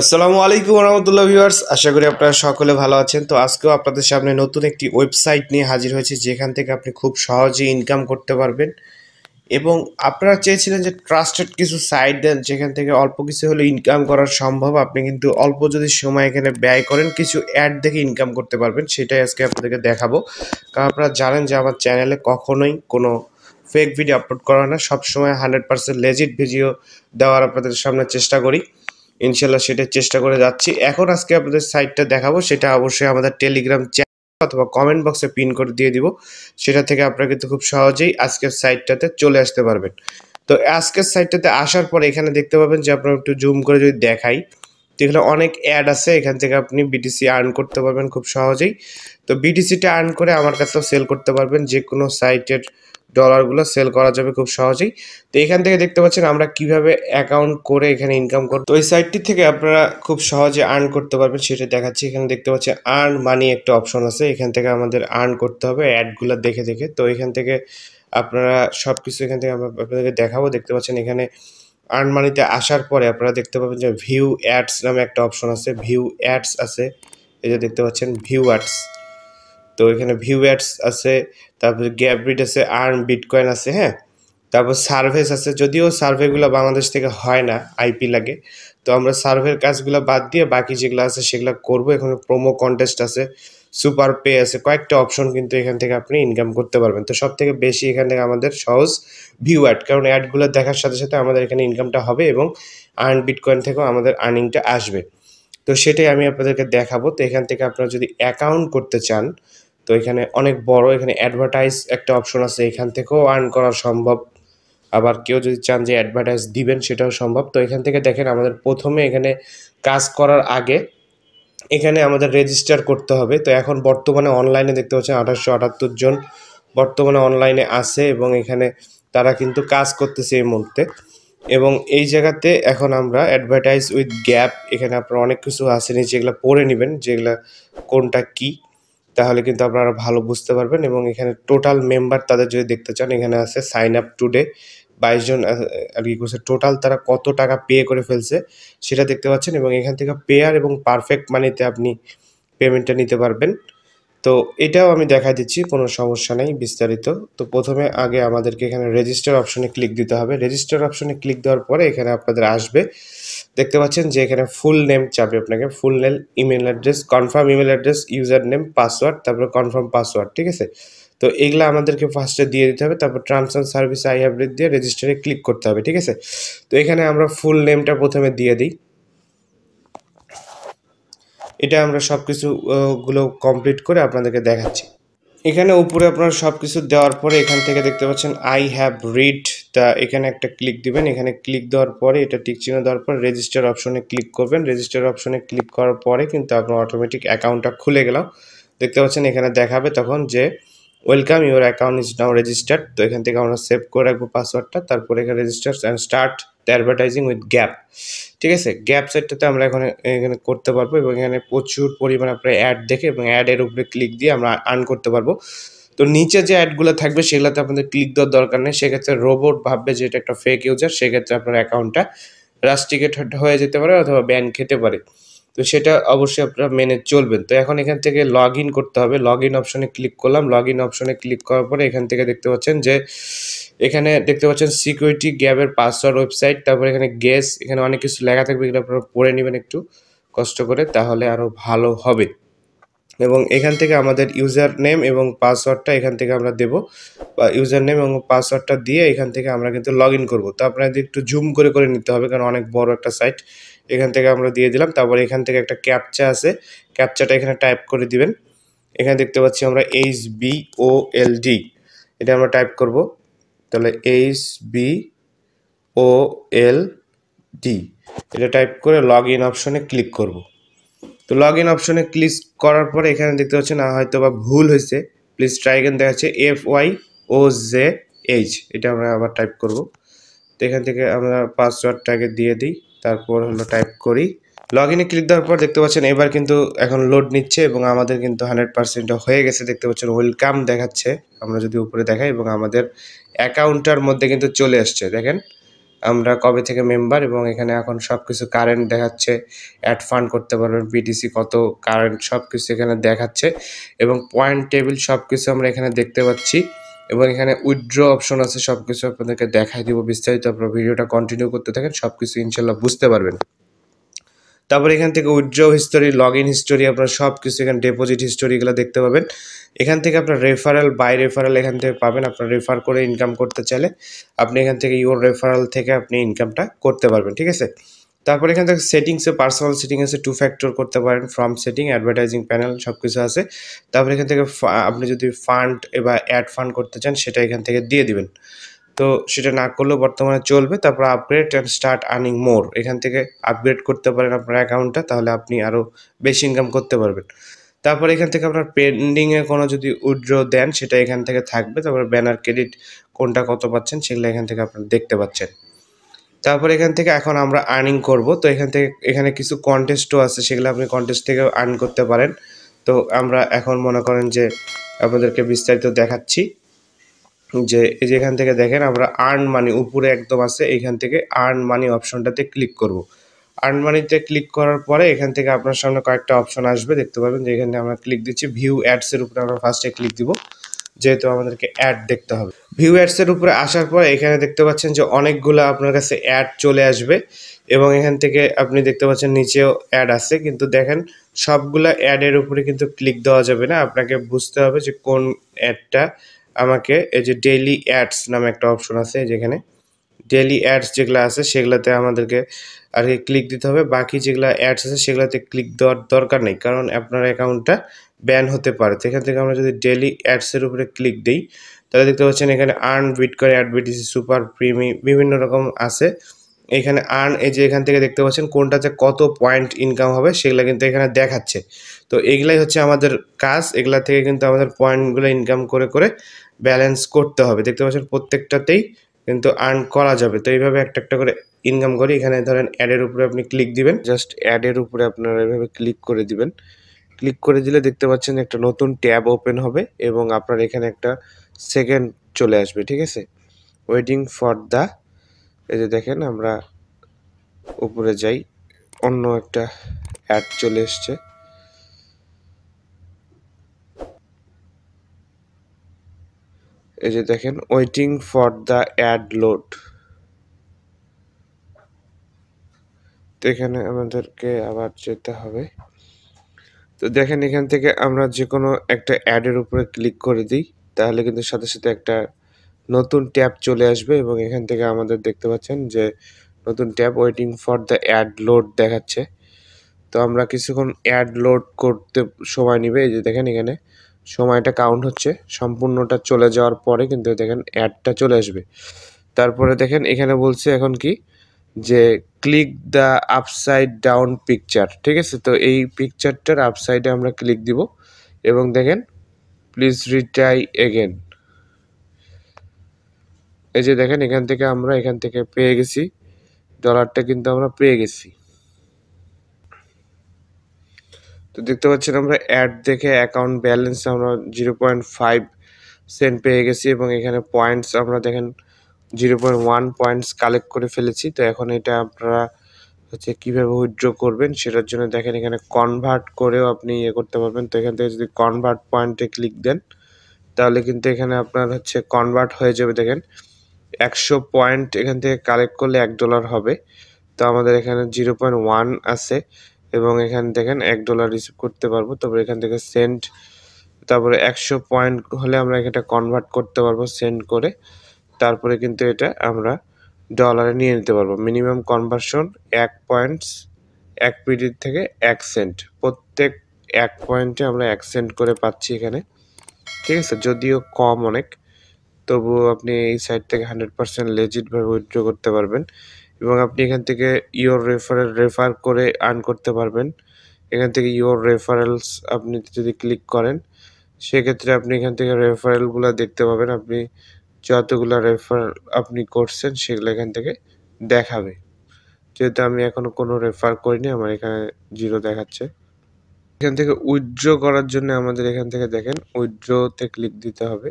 আসসালামু আলাইকুম রহমতুল্লাহ ভিউয়ার্স আশা করি আপনারা সকলে ভালো আছেন তো আজকেও আপনাদের সামনে নতুন একটি ওয়েবসাইট নিয়ে হাজির হয়েছে যেখান থেকে আপনি খুব সহজে ইনকাম করতে পারবেন এবং আপনারা চেয়েছিলেন যে ট্রাস্টেড কিছু সাইট দেন যেখান থেকে অল্প কিছু হলে ইনকাম করা সম্ভব আপনি কিন্তু অল্প যদি সময় এখানে ব্যয় করেন কিছু অ্যাড দেখে ইনকাম করতে পারবেন সেটাই আজকে আপনাদেরকে দেখাবো কারণ আপনারা জানেন যে আমার চ্যানেলে কখনোই কোনো ফেক ভিডিও আপলোড করা হয় না সবসময় হান্ড্রেড পার্সেন্ট লেজিট ভিডিও দেওয়ার আপনাদের সামনে চেষ্টা করি ইনশাল্লাহ সেটা চেষ্টা করে যাচ্ছি এখন আজকে আপনাদের সাইটটা দেখাবো সেটা অবশ্যই আমাদের টেলিগ্রাম চ্যানেল অথবা কমেন্ট বক্সে পিন করে দিয়ে দিব সেটা থেকে আপনারা কিন্তু খুব সহজেই আজকের সাইটটাতে চলে আসতে পারবেন তো আজকের সাইটটাতে আসার পর এখানে দেখতে পাবেন যে আপনারা একটু জুম করে যদি দেখাই তো এখানে অনেক অ্যাড আছে এখান থেকে আপনি বিটিসি আর্ন করতে পারবেন খুব সহজেই তো বিটিসিটা আর্ন করে আমার কাছেও সেল করতে পারবেন যে কোনো সাইটের ডলারগুলো সেল করা যাবে খুব সহজেই তো এখান থেকে দেখতে পাচ্ছেন আমরা কিভাবে অ্যাকাউন্ট করে এখানে ইনকাম করব তো এই সাইটটি থেকে আপনারা খুব সহজে আর্ন করতে পারবেন সেটা দেখাচ্ছি এখানে দেখতে পাচ্ছেন আর্ন মানি একটা অপশন আছে এখান থেকে আমাদের আর্ন করতে হবে অ্যাডগুলো দেখে দেখে তো এখান থেকে আপনারা সব কিছু এখান থেকে আমরা আপনাদেরকে দেখাবো দেখতে পাচ্ছেন এখানে আর্ন মানিতে আসার পরে আপনারা দেখতে পাবেন যে ভিউ অ্যাডস নামে একটা অপশন আছে ভিউ অ্যাডস আছে এই যে দেখতে পাচ্ছেন ভিউ অ্যাডস তো এখানে ভিউ অ্যাডস আছে তারপরে গ্যাপবিট আছে আর্ম বিটকয়েন আছে হ্যাঁ তারপর সার্ভেস আছে যদিও সার্ভেগুলো বাংলাদেশ থেকে হয় না আইপি লাগে তো আমরা সার্ভের কাজগুলো বাদ দিয়ে বাকি যেগুলো আছে সেগুলো করব এখানে প্রোমো কন্টেস্ট আছে সুপার পে আছে কয়েকটা অপশন কিন্তু এখান থেকে আপনি ইনকাম করতে পারবেন তো সব থেকে বেশি এখান থেকে আমাদের সহজ ভিউ অ্যাড কারণ অ্যাডগুলো দেখার সাথে সাথে আমাদের এখানে ইনকামটা হবে এবং আর্ন বিটকয়েন থেকেও আমাদের আর্নিংটা আসবে তো সেটাই আমি আপনাদেরকে দেখাবো তো এখান থেকে আপনারা যদি অ্যাকাউন্ট করতে চান তো এখানে অনেক বড় এখানে অ্যাডভার্টাইজ একটা অপশন আছে এখান থেকেও আর্ন করা সম্ভব আবার কেউ যদি চান যে অ্যাডভার্টাইজ দিবেন সেটাও সম্ভব তো এখান থেকে দেখেন আমাদের প্রথমে এখানে কাজ করার আগে এখানে আমাদের রেজিস্টার করতে হবে তো এখন বর্তমানে অনলাইনে দেখতে পাচ্ছেন আঠাশশো আটাত্তর জন বর্তমানে অনলাইনে আছে এবং এখানে তারা কিন্তু কাজ করতেছে এই মুহূর্তে এবং এই জায়গাতে এখন আমরা অ্যাডভার্টাইজ উইথ গ্যাপ এখানে আপনারা অনেক কিছু আসেনি যেগুলো পড়ে নেবেন যেগুলো কোনটা কী তাহলে কিন্তু আপনারা ভালো বুঝতে পারবেন এবং এখানে টোটাল মেম্বার তাদের যদি দেখতে চান এখানে আছে সাইন আপ টুডে বাইশ জন আর কি করছে টোটাল তারা কত টাকা পে করে ফেলছে সেটা দেখতে পাচ্ছেন এবং এখান থেকে পেয়ার এবং পারফেক্ট মানিতে আপনি পেমেন্টটা নিতে পারবেন তো এটাও আমি দেখা দিচ্ছি কোনো সমস্যা নেই বিস্তারিত তো প্রথমে আগে আমাদেরকে এখানে রেজিস্টার অপশনে ক্লিক দিতে হবে রেজিস্টার অপশনে ক্লিক দেওয়ার পরে এখানে আপনাদের আসবে দেখতে পাচ্ছেন যে এখানে ফুল নেম চাবে আপনাকে full name email address confirm email address user name password তারপরে কনফার্ম পাসওয়ার্ড ঠিক আছে তো এগুলো আমাদেরকে ফার্স্টে দিয়ে দিতে হবে তারপর terms and service I have দিয়ে রেজিস্টারে ক্লিক করতে হবে ঠিক আছে তো এখানে আমরা ফুল নেমটা প্রথমে দিয়ে দিই এটা আমরা সব কিছুগুলো কমপ্লিট করে আপনাদেরকে দেখাচ্ছি এখানে উপরে আপনারা সব কিছু দেওয়ার পরে এখান থেকে দেখতে পাচ্ছেন আই হ্যাভ রিড তা এখানে একটা ক্লিক দিবেন এখানে ক্লিক দেওয়ার পরে এটা টিক চিহ্ন দেওয়ার পর রেজিস্টার অপশনে ক্লিক করবেন রেজিস্টার অপশনে ক্লিক করার পরে কিন্তু আপনার অটোমেটিক অ্যাকাউন্টটা খুলে গেল দেখতে পাচ্ছেন এখানে দেখাবে তখন যে welcome your account is now registered তো এখান থেকে আমরা সেভ করে রাখবো পাসওয়ার্ডটা তারপরে এখানে register and start advertising with gap ঠিক আছে গ্যাপ সেটটাতে আমরা এখানে এখানে করতে পারবো এবং এখানে প্রচুর পরিমাণে আপনার অ্যাড দেখে এবং অ্যাডের উপরে ক্লিক দিয়ে আমরা আর্ন করতে পারবো তো নিচে যে অ্যাডগুলো থাকবে সেগুলোতে আপনাদের ক্লিক দেওয়ার দরকার নেই সেক্ষেত্রে রোবট ভাববে যে এটা একটা ফেক ইউজার সেক্ষেত্রে আপনার অ্যাকাউন্টটা রাস্টিকেট হয়ে যেতে পারে অথবা ব্যান খেতে পারে তো সেটা অবশ্যই আপনারা মেনে চলবেন তো এখন এখান থেকে লগ ইন করতে হবে লগ ইন অপশনে ক্লিক করলাম লগ ইন অপশনে ক্লিক করার পরে এখান থেকে দেখতে পাচ্ছেন যে এখানে দেখতে পাচ্ছেন সিকিউরিটি গ্যাবের পাসওয়ার্ড ওয়েবসাইট তারপর এখানে গ্যাস এখানে অনেক কিছু লেখা থাকবে এগুলো আপনারা পড়ে নেবেন একটু কষ্ট করে তাহলে আরও ভালো হবে এবং এখান থেকে আমাদের ইউজার নেম এবং পাসওয়ার্ডটা এখান থেকে আমরা দেব বা ইউজার নেম এবং পাসওয়ার্ডটা দিয়ে এখান থেকে আমরা কিন্তু লগ ইন করবো তো আপনাদের একটু জুম করে করে নিতে হবে কারণ অনেক বড় একটা সাইট এখান থেকে আমরা দিয়ে দিলাম তারপর এখান থেকে একটা ক্যাপচা আছে ক্যাপচাটা এখানে টাইপ করে দিবেন এখানে দেখতে পাচ্ছি আমরা H B O L D এটা আমরা টাইপ করব তাহলে H B O L D এটা টাইপ করে লগ ইন অপশনে ক্লিক করব তো লগ ইন অপশনে ক্লিক করার পরে এখানে দেখতে পাচ্ছেন হয়তো বা ভুল হয়েছে প্লিজ ট্রাই এখান দেখাচ্ছে F Y O J H এটা আমরা আবার টাইপ করব তো এখান থেকে আমরা পাসওয়ার্ডটাকে দিয়ে দিই তারপর হলো টাইপ করি লগ ইনে ক্লিক দেওয়ার পর দেখতে পাচ্ছেন এবার কিন্তু এখন লোড নিচ্ছে এবং আমাদের কিন্তু হান্ড্রেড পার্সেন্ট হয়ে গেছে দেখতে পাচ্ছেন ওয়েলকাম দেখাচ্ছে আমরা যদি উপরে দেখাই এবং আমাদের অ্যাকাউন্টটার মধ্যে কিন্তু চলে আসছে দেখেন আমরা কবে থেকে মেম্বার এবং এখানে এখন সব কিছু কারেন্ট দেখাচ্ছে অ্যাড ফান্ড করতে পারবেন বিটিসি কত কারেন্ট সব কিছু এখানে দেখাচ্ছে এবং পয়েন্ট টেবিল সব কিছু আমরা এখানে দেখতে পাচ্ছি এবং এখানে উইথড্র অপশন আছে সব কিছু আপনাদেরকে দেখাই দিব বিস্তারিত আপনারা ভিডিওটা কন্টিনিউ করতে থাকেন সব কিছু ইনশাল্লাহ বুঝতে পারবেন তারপর এখান থেকে withdraw history log in history আপনার সব কিছু এখানে ডেপোজিট হিস্টোরিগুলো দেখতে পাবেন এখান থেকে আপনার রেফারেল বাই রেফারেল এখান থেকে পাবেন আপনার রেফার করে ইনকাম করতে চাইলে আপনি এখান থেকে ইউর রেফারেল থেকে আপনি ইনকামটা করতে পারবেন ঠিক আছে তারপর এখান থেকে সেটিংসে পার্সোনাল সেটিংসে টু ফ্যাক্টর করতে পারেন ফর্ম সেটিং অ্যাডভার্টাইজিং প্যানেল সব কিছু আছে তারপর এখান থেকে আপনি যদি ফান্ড এবার অ্যাড ফান্ড করতে চান সেটা এখান থেকে দিয়ে দিবেন তো সেটা না করলেও বর্তমানে চলবে তারপর upgrade and start earning more এখান থেকে আপগ্রেড করতে পারেন আপনার অ্যাকাউন্টটা তাহলে আপনি আরও বেশি ইনকাম করতে পারবেন তারপর এখান থেকে আপনার পেন্ডিংয়ে কোনো যদি উইড্র দেন সেটা এখান থেকে থাকবে তারপর ব্যানার ক্রেডিট কোনটা কত পাচ্ছেন সেগুলো এখান থেকে আপনার দেখতে পাচ্ছেন তারপর এখান থেকে এখন আমরা আর্নিং করব তো এখান থেকে এখানে কিছু কন্টেস্টও আছে সেগুলো আপনি কন্টেস্ট থেকে আর্ন করতে পারেন তো আমরা এখন মনে করেন যে আপনাদেরকে বিস্তারিত দেখাচ্ছি যে এই যেখান থেকে দেখেন আমরা আর্ন মানি উপরে একদম আছে এখান থেকে আর্ন মানি অপশনটাতে ক্লিক করব আর্ন মানিতে ক্লিক করার পরে এখান থেকে আপনার সামনে কয়েকটা অপশন আসবে দেখতে পাবেন যে এখানে আমরা ক্লিক দিচ্ছি ভিউ অ্যাডসের উপরে আমরা ফার্স্টে ক্লিক দিব যেহেতু আমাদেরকে অ্যাড দেখতে হবে ভিউ অ্যাডসের উপরে আসার পর এখানে দেখতে পাচ্ছেন যে অনেকগুলো আপনার কাছে অ্যাড চলে আসবে এবং এখান থেকে আপনি দেখতে পাচ্ছেন নিচেও অ্যাড আছে কিন্তু দেখেন সবগুলো অ্যাডের উপরে কিন্তু ক্লিক দেওয়া যাবে না আপনাকে বুঝতে হবে যে কোন অ্যাডটা আমাকে এই যে ডেইলি অ্যাডস নামে একটা অপশন আছে যেখানে ডেলি অ্যাডস যেগুলো আছে সেগুলোতে আমাদেরকে আর কি ক্লিক দিতে হবে বাকি যেগুলো অ্যাডস আছে সেগুলোতে ক্লিক দেওয়ার দরকার নেই কারণ আপনার অ্যাকাউন্টটা ব্যান হতে পারে সেখান থেকে আমরা যদি ডেলি অ্যাডসের উপরে ক্লিক দিই তাহলে দেখতে পাচ্ছেন এখানে আর্ন বিট করে সুপার প্রিমি বিভিন্ন রকম আছে এখানে আর্ন এই যে এখান থেকে দেখতে পাচ্ছেন কোনটাতে কত পয়েন্ট ইনকাম হবে সেগুলো কিন্তু এখানে দেখাচ্ছে তো এগুলাই হচ্ছে আমাদের কাজ এগুলা থেকে কিন্তু আমাদের পয়েন্টগুলো ইনকাম করে করে ব্যালেন্স করতে হবে দেখতে পাচ্ছেন প্রত্যেকটাতেই কিন্তু আর্ন করা যাবে তো এইভাবে একটা একটা করে ইনকাম করি এখানে ধরেন অ্যাডের উপরে আপনি ক্লিক দিবেন জাস্ট অ্যাডের উপরে আপনারা এভাবে ক্লিক করে দিবেন ক্লিক করে দিলে দেখতে পাচ্ছেন একটা নতুন ট্যাব ওপেন হবে এবং আপনার এখানে একটা সেকেন্ড চলে আসবে ঠিক আছে ওয়েটিং ফর দ্য এই যে দেখেন আমরা উপরে যাই অন্য একটা অ্যাড চলে এসছে এই যে দেখেন waiting for the ad load তো এখানে আমাদেরকে আবার যেতে হবে তো দেখেন এখান থেকে আমরা যে কোনো একটা অ্যাডের উপরে ক্লিক করে দিই তাহলে কিন্তু সাথে সাথে একটা নতুন ট্যাব চলে আসবে এবং এখান থেকে আমাদের দেখতে পাচ্ছেন যে নতুন tab waiting for the ad load দেখাচ্ছে তো আমরা কিছুক্ষণ অ্যাড লোড করতে সময় নিবে এই যে দেখেন এখানে সময়টা কাউন্ট হচ্ছে সম্পূর্ণটা চলে যাওয়ার পরে কিন্তু দেখেন অ্যাডটা চলে আসবে তারপরে দেখেন এখানে বলছে এখন কি যে click the upside down picture ঠিক আছে তো এই পিকচারটার আপসাইডে আমরা ক্লিক দিব এবং দেখেন প্লিজ রিটাই এগেন এই যে দেখেন এখান থেকে আমরা এখান থেকে পেয়ে গেছি ডলারটা কিন্তু আমরা পেয়ে গেছি তো দেখতে পাচ্ছেন আমরা অ্যাড দেখে অ্যাকাউন্ট ব্যালেন্স আমরা জিরো পয়েন্ট ফাইভ সেন্ট পেয়ে গেছি এবং এখানে পয়েন্টস আমরা দেখেন zero point one points collect করে ফেলেছি তো এখন এটা আপনারা হচ্ছে কীভাবে উইথড্র করবেন সেটার জন্য দেখেন এখানে কনভার্ট করেও আপনি ইয়ে করতে পারবেন তো এখান থেকে যদি কনভার্ট পয়েন্টে ক্লিক দেন তাহলে কিন্তু এখানে আপনার হচ্ছে কনভার্ট হয়ে যাবে দেখেন একশো পয়েন্ট এখান থেকে কালেক্ট করলে এক ডলার হবে তো আমাদের এখানে জিরো পয়েন্ট ওয়ান আছে এবং এখান দেখেন এক ডলার রিসিভ করতে পারবো তারপর এখান থেকে সেন্ট তারপরে একশো পয়েন্ট হলে আমরা এটা কনভার্ট করতে পারবো সেন্ড করে তারপরে কিন্তু এটা আমরা ডলারে নিয়ে নিতে পারবো মিনিমাম কনভার্সন এক পয়েন্টস এক পিডির থেকে এক সেন্ট প্রত্যেক এক পয়েন্টে আমরা এক সেন্ট করে পাচ্ছি এখানে ঠিক আছে যদিও কম অনেক তবুও আপনি এই সাইড থেকে হান্ড্রেড পার্সেন্ট লেজিটভাবে উইথড্র করতে পারবেন এবং আপনি এখান থেকে ইওর রেফারেল রেফার করে আর্ন করতে পারবেন এখান থেকে ইওর রেফারেলস আপনি যদি ক্লিক করেন সেক্ষেত্রে আপনি এখান থেকে রেফারেলগুলো দেখতে পাবেন আপনি যতগুলো রেফার আপনি করছেন সেগুলো এখান থেকে দেখাবে যেহেতু আমি এখনও কোনো রেফার করিনি আমার এখানে জিরো দেখাচ্ছে এখান থেকে উইথড্র করার জন্য আমাদের এখান থেকে দেখেন উইথড্রোতে ক্লিক দিতে হবে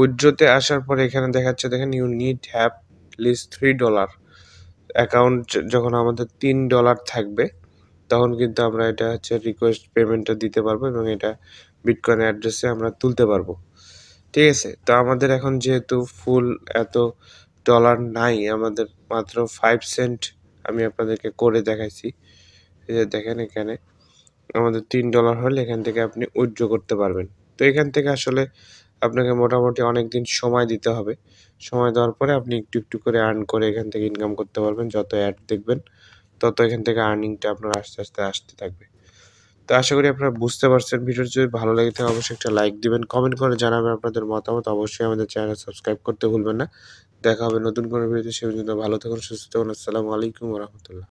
উইথড্রোতে আসার পর এখানে দেখাচ্ছে দেখেন you need at least three dollar account যখন আমাদের তিন ডলার থাকবে তখন কিন্তু আমরা এটা হচ্ছে রিকোয়েস্ট পেমেন্টটা দিতে পারবো এবং এটা বিটকয়েন অ্যাড্রেসে আমরা তুলতে পারবো ঠিক আছে তো আমাদের এখন যেহেতু ফুল এত ডলার নাই আমাদের মাত্র ফাইভ সেন্ট আমি আপনাদেরকে করে দেখাইছি দেখেন এখানে আমাদের তিন ডলার হলে এখান থেকে আপনি উইথড্র করতে পারবেন তো এখান থেকে আসলে আপনাকে মোটামুটি অনেক দিন সময় দিতে হবে সময় দেওয়ার পরে আপনি একটু একটু করে আর্ন করে এখান থেকে ইনকাম করতে পারবেন যত অ্যাড দেখবেন তত এখান থেকে আর্নিংটা আপনার আস্তে আস্তে আসতে থাকবে তো আশা করি আপনারা বুঝতে পারছেন ভিডিওটি যদি ভালো লাগে থাকে অবশ্যই একটা লাইক দিবেন কমেন্ট করে জানাবেন আপনাদের মতামত অবশ্যই আমাদের চ্যানেল সাবস্ক্রাইব করতে ভুলবেন না দেখা হবে নতুন কোনো ভিডিওতে সে পর্যন্ত ভালো থাকুন সুস্থ থাকুন আসসালামু আলাইকুম রহমতুল্লাহ